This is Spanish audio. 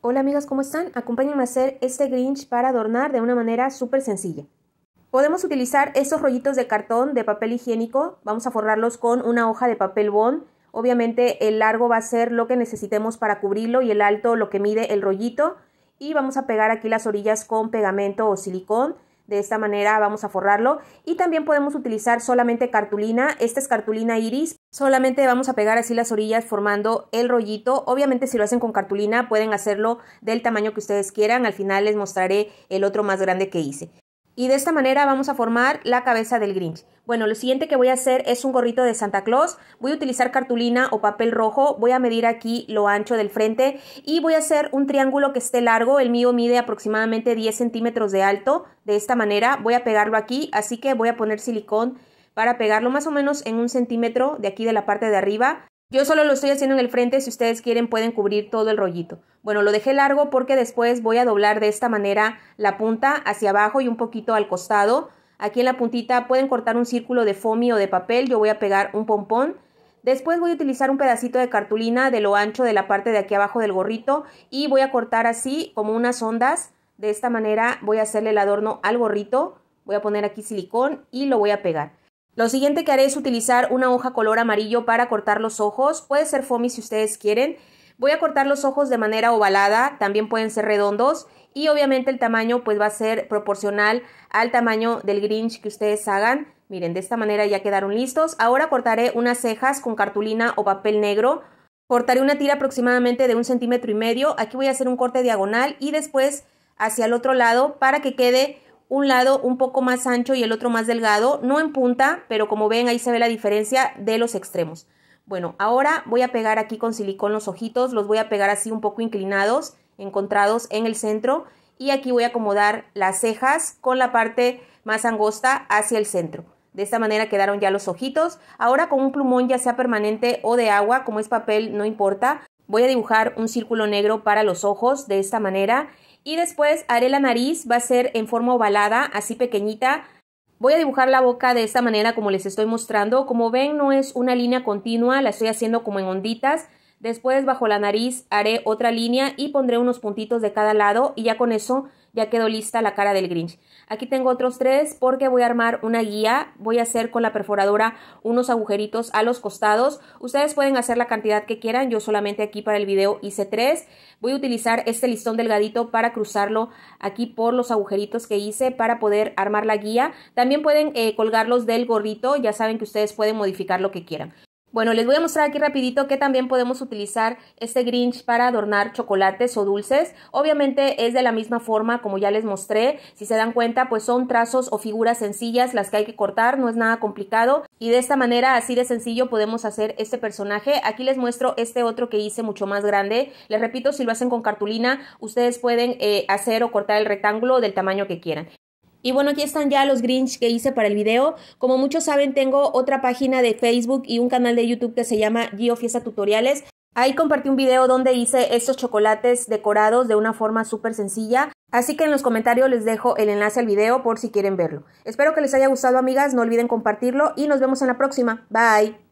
Hola amigas, ¿cómo están? Acompáñenme a hacer este Grinch para adornar de una manera súper sencilla. Podemos utilizar estos rollitos de cartón de papel higiénico, vamos a forrarlos con una hoja de papel bond. Obviamente el largo va a ser lo que necesitemos para cubrirlo y el alto lo que mide el rollito. Y vamos a pegar aquí las orillas con pegamento o silicón. De esta manera vamos a forrarlo y también podemos utilizar solamente cartulina. Esta es cartulina iris. Solamente vamos a pegar así las orillas formando el rollito. Obviamente si lo hacen con cartulina pueden hacerlo del tamaño que ustedes quieran. Al final les mostraré el otro más grande que hice y de esta manera vamos a formar la cabeza del Grinch. Bueno, lo siguiente que voy a hacer es un gorrito de Santa Claus. Voy a utilizar cartulina o papel rojo. Voy a medir aquí lo ancho del frente y voy a hacer un triángulo que esté largo. El mío mide aproximadamente 10 centímetros de alto. De esta manera voy a pegarlo aquí, así que voy a poner silicón para pegarlo más o menos en un centímetro de aquí de la parte de arriba. Yo solo lo estoy haciendo en el frente, si ustedes quieren pueden cubrir todo el rollito. Bueno, lo dejé largo porque después voy a doblar de esta manera la punta hacia abajo y un poquito al costado. Aquí en la puntita pueden cortar un círculo de foamy o de papel, yo voy a pegar un pompón. Después voy a utilizar un pedacito de cartulina de lo ancho de la parte de aquí abajo del gorrito y voy a cortar así como unas ondas. De esta manera voy a hacerle el adorno al gorrito, voy a poner aquí silicón y lo voy a pegar. Lo siguiente que haré es utilizar una hoja color amarillo para cortar los ojos. Puede ser foamy si ustedes quieren. Voy a cortar los ojos de manera ovalada, también pueden ser redondos y obviamente el tamaño pues va a ser proporcional al tamaño del Grinch que ustedes hagan. Miren, de esta manera ya quedaron listos. Ahora cortaré unas cejas con cartulina o papel negro. Cortaré una tira aproximadamente de un centímetro y medio. Aquí voy a hacer un corte diagonal y después hacia el otro lado para que quede un lado un poco más ancho y el otro más delgado, no en punta, pero como ven ahí se ve la diferencia de los extremos. Bueno, ahora voy a pegar aquí con silicón los ojitos, los voy a pegar así un poco inclinados, encontrados en el centro y aquí voy a acomodar las cejas con la parte más angosta hacia el centro. De esta manera quedaron ya los ojitos. Ahora con un plumón ya sea permanente o de agua, como es papel no importa, voy a dibujar un círculo negro para los ojos de esta manera y después haré la nariz, va a ser en forma ovalada, así pequeñita. Voy a dibujar la boca de esta manera como les estoy mostrando. Como ven no es una línea continua, la estoy haciendo como en onditas. Después bajo la nariz haré otra línea y pondré unos puntitos de cada lado y ya con eso ya quedó lista la cara del Grinch. Aquí tengo otros tres porque voy a armar una guía, voy a hacer con la perforadora unos agujeritos a los costados. Ustedes pueden hacer la cantidad que quieran, yo solamente aquí para el video hice tres. Voy a utilizar este listón delgadito para cruzarlo aquí por los agujeritos que hice para poder armar la guía. También pueden eh, colgarlos del gorrito, ya saben que ustedes pueden modificar lo que quieran. Bueno, les voy a mostrar aquí rapidito que también podemos utilizar este Grinch para adornar chocolates o dulces. Obviamente es de la misma forma como ya les mostré. Si se dan cuenta, pues son trazos o figuras sencillas las que hay que cortar, no es nada complicado. Y de esta manera, así de sencillo, podemos hacer este personaje. Aquí les muestro este otro que hice mucho más grande. Les repito, si lo hacen con cartulina, ustedes pueden eh, hacer o cortar el rectángulo del tamaño que quieran. Y bueno, aquí están ya los Grinch que hice para el video. Como muchos saben, tengo otra página de Facebook y un canal de YouTube que se llama Gio Fiesta Tutoriales. Ahí compartí un video donde hice estos chocolates decorados de una forma súper sencilla. Así que en los comentarios les dejo el enlace al video por si quieren verlo. Espero que les haya gustado amigas, no olviden compartirlo y nos vemos en la próxima. Bye.